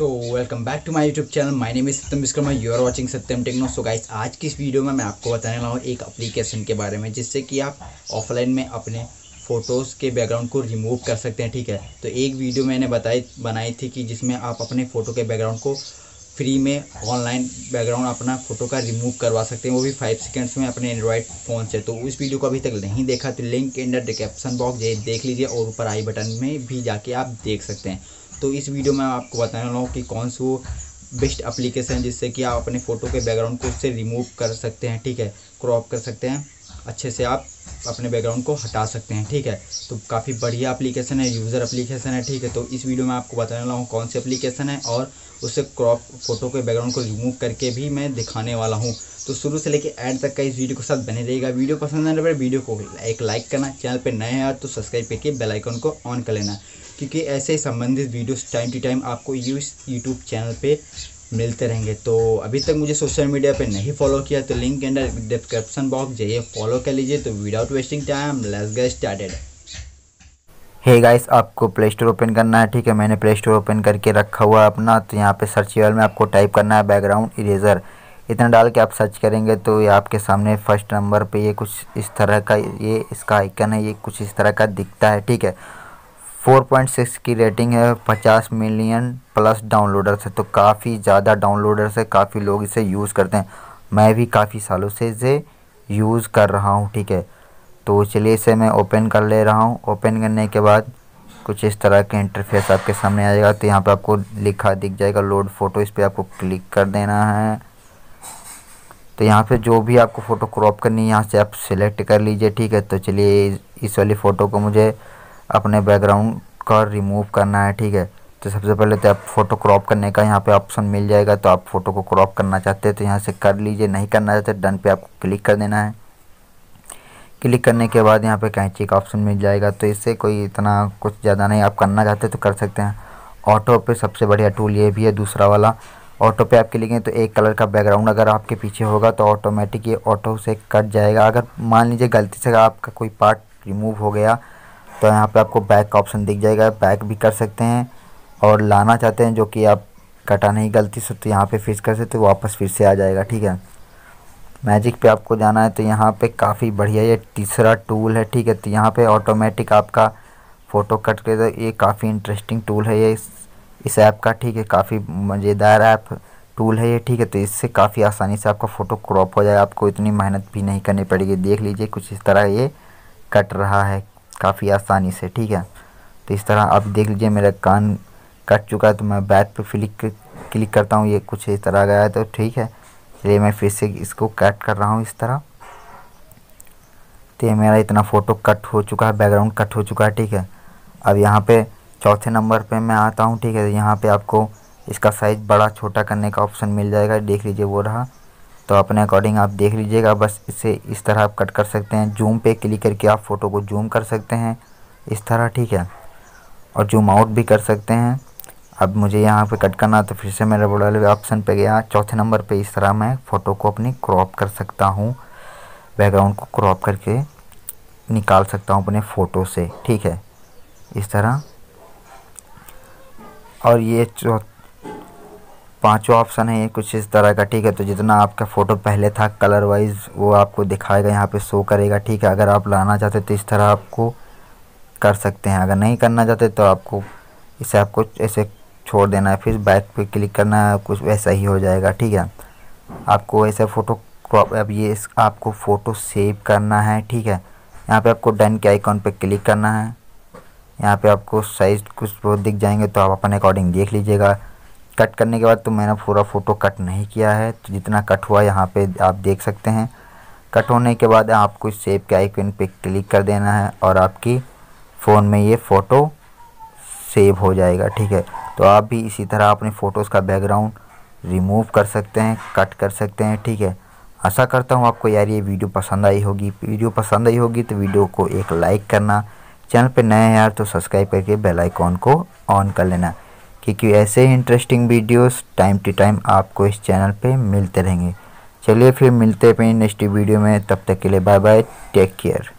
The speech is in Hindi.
so welcome back to my YouTube channel my name is Satyam Vishwakarma you are watching Satyam techno so guys आज की इस वीडियो में मैं आपको बताने वाला हूँ एक एप्लीकेशन के बारे में जिससे कि आप ऑफलाइन में अपने फ़ोटोज़ के बैकग्राउंड को रिमूव कर सकते हैं ठीक है तो एक वीडियो मैंने बताई बनाई थी कि जिसमें आप अपने फ़ोटो के बैकग्राउंड को फ्री में ऑनलाइन बैकग्राउंड अपना फ़ोटो का रिमूव करवा सकते हैं वो भी फाइव सेकेंड्स में अपने एंड्रॉयड फ़ोन से तो उस वीडियो को अभी तक नहीं देखा तो लिंक अंडर डिस्क्रिप्शन बॉक्स ये देख लीजिए और ऊपर आई बटन में भी जाके आप देख सकते हैं तो इस वीडियो में आपको बताने वाला हूँ कि कौन सी वो बेस्ट अप्लीकेशन जिससे कि आप अपने फ़ोटो के बैकग्राउंड को उससे रिमूव कर सकते हैं ठीक है क्रॉप कर सकते हैं अच्छे से आप अपने बैकग्राउंड को हटा सकते हैं ठीक है तो काफ़ी बढ़िया एप्लीकेशन है यूज़र एप्लीकेशन है ठीक है तो इस वीडियो में आपको बताने वाला हूँ कौन सी एप्लीकेशन है और उससे क्रॉप फोटो के बैकग्राउंड को रिमूव करके भी मैं दिखाने वाला हूँ तो शुरू से लेकर एंड तक का इस वीडियो के साथ बने रहेगा वीडियो पसंद आने पर वीडियो को एक लाइक करना चैनल पर नए हैं तो सब्सक्राइब करके बेलाइकॉन को ऑन कर लेना क्योंकि ऐसे संबंधित वीडियोस टाइम टू टाइम आपको इस यूट्यूब चैनल पे मिलते रहेंगे तो अभी तक मुझे सोशल मीडिया पे नहीं फॉलो किया तो लिंक एंड डिस्क्रिप्शन बॉक्स जाइए फॉलो कर लीजिए तो without wasting time let's get started hey hey guys आपको प्ले स्टोर ओपन करना है ठीक है मैंने प्ले स्टोर ओपन करके रखा हुआ है अपना तो यहाँ पे सर्च वाल में आपको टाइप करना है बैकग्राउंड इरेजर इतना डाल के आप सर्च करेंगे तो ये आपके सामने फर्स्ट नंबर पे ये कुछ इस तरह का ये इसका आइकन है ये कुछ इस तरह का दिखता है ठीक है 4.6 की रेटिंग है 50 मिलियन प्लस डाउनलोडर्स है तो काफ़ी ज़्यादा डाउनलोडर्स है काफ़ी लोग इसे यूज़ करते हैं मैं भी काफ़ी सालों से इसे यूज़ कर रहा हूँ ठीक है तो चलिए इसे मैं ओपन कर ले रहा हूँ ओपन करने के बाद कुछ इस तरह के इंटरफेस आपके सामने आ जाएगा तो यहाँ पर आपको लिखा दिख जाएगा लोड फ़ोटो इस पर आपको क्लिक कर देना है तो यहाँ पे जो भी आपको फ़ोटो क्रॉप करनी है यहाँ से आप सिलेक्ट कर लीजिए ठीक है तो चलिए इस वाली फ़ोटो को मुझे अपने बैकग्राउंड का रिमूव करना है ठीक है तो सबसे पहले तो आप फोटो क्रॉप करने का यहाँ पे ऑप्शन मिल जाएगा तो आप फोटो को क्रॉप करना चाहते हैं तो यहाँ से कर लीजिए नहीं करना चाहते डन पे आपको क्लिक कर देना है क्लिक करने के बाद यहाँ पे कैंची का ऑप्शन मिल जाएगा तो इससे कोई इतना कुछ ज़्यादा नहीं आप करना चाहते तो कर सकते हैं ऑटो पे सबसे बढ़िया टूल ये भी है दूसरा वाला ऑटो पे आप क्लिक तो एक कलर का बैकग्राउंड अगर आपके पीछे होगा तो ऑटोमेटिक ये ऑटो से कट जाएगा अगर मान लीजिए गलती से आपका कोई पार्ट रिमूव हो गया तो यहाँ पे आपको बैक का ऑप्शन दिख जाएगा बैक भी कर सकते हैं और लाना चाहते हैं जो कि आप कटा नहीं गलती से तो यहाँ पे फिक्स कर सकते हो वापस फिर से आ जाएगा ठीक है मैजिक पे आपको जाना है तो यहाँ पे काफ़ी बढ़िया ये तीसरा टूल है ठीक है तो यहाँ पे ऑटोमेटिक आपका फ़ोटो कट कर तो ये काफ़ी इंटरेस्टिंग टूल है ये इस ऐप का ठीक है काफ़ी मज़ेदार ऐप टूल है ये ठीक है तो इससे काफ़ी आसानी से आपका फ़ोटो क्रॉप हो जाए आपको इतनी मेहनत भी नहीं करनी पड़ेगी देख लीजिए कुछ इस तरह ये कट रहा है काफ़ी आसानी से ठीक है तो इस तरह आप देख लीजिए मेरा कान कट चुका है तो मैं बैक पर फ्लिक क्लिक करता हूँ ये कुछ इस तरह गया है तो ठीक है ये मैं फिर से इसको कट कर रहा हूँ इस तरह तो ये मेरा इतना फ़ोटो कट हो चुका है बैकग्राउंड कट हो चुका है ठीक है अब यहाँ पे चौथे नंबर पे मैं आता हूँ ठीक है यहाँ पे आपको इसका साइज़ बड़ा छोटा करने का ऑप्शन मिल जाएगा देख लीजिए वो रहा तो अपने अकॉर्डिंग आप देख लीजिएगा बस इसे इस तरह आप कट कर सकते हैं जूम पे क्लिक करके आप फ़ोटो को जूम कर सकते हैं इस तरह ठीक है और जूम आउट भी कर सकते हैं अब मुझे यहाँ पे कट करना तो फिर से मैं रबड़ वाले ऑप्शन पे गया चौथे नंबर पे इस तरह मैं फ़ोटो को अपनी क्रॉप कर सकता हूँ बैकग्राउंड को क्रॉप करके निकाल सकता हूँ अपने फ़ोटो से ठीक है इस तरह और ये चौथ पांचवा ऑप्शन है ये कुछ इस तरह का ठीक है तो जितना आपका फ़ोटो पहले था कलर वाइज वो आपको दिखाएगा यहाँ पे शो करेगा ठीक है अगर आप लाना चाहते तो इस तरह आपको कर सकते हैं अगर नहीं करना चाहते तो आपको इसे आपको ऐसे छोड़ देना है फिर बैक पे क्लिक करना है कुछ वैसा ही हो जाएगा ठीक है आपको ऐसे फ़ोटो अब ये आपको फ़ोटो सेव करना है ठीक है यहाँ पर आपको डन के आइकॉन पर क्लिक करना है यहाँ पर आपको साइज कुछ बहुत दिख जाएंगे तो आप अपने अकॉर्डिंग देख लीजिएगा कट करने के बाद तो मैंने पूरा फ़ोटो कट नहीं किया है तो जितना कट हुआ यहाँ पे आप देख सकते हैं कट होने के बाद आपको इस सेव के आइकन पे क्लिक कर देना है और आपकी फ़ोन में ये फ़ोटो सेव हो जाएगा ठीक है तो आप भी इसी तरह अपनी फ़ोटोज़ का बैकग्राउंड रिमूव कर सकते हैं कट कर सकते हैं ठीक है आशा करता हूँ आपको यार ये वीडियो पसंद आई होगी वीडियो पसंद आई होगी तो वीडियो को एक लाइक करना चैनल पर नए हैं यार तो सब्सक्राइब करके बेल आइकॉन को ऑन कर लेना क्योंकि ऐसे ही interesting videos time to time आपको इस चैनल पे मिलते रहेंगे चलिए फिर मिलते हैं नेक्स्ट वीडियो में तब तक के लिए बाय बाय टेक केयर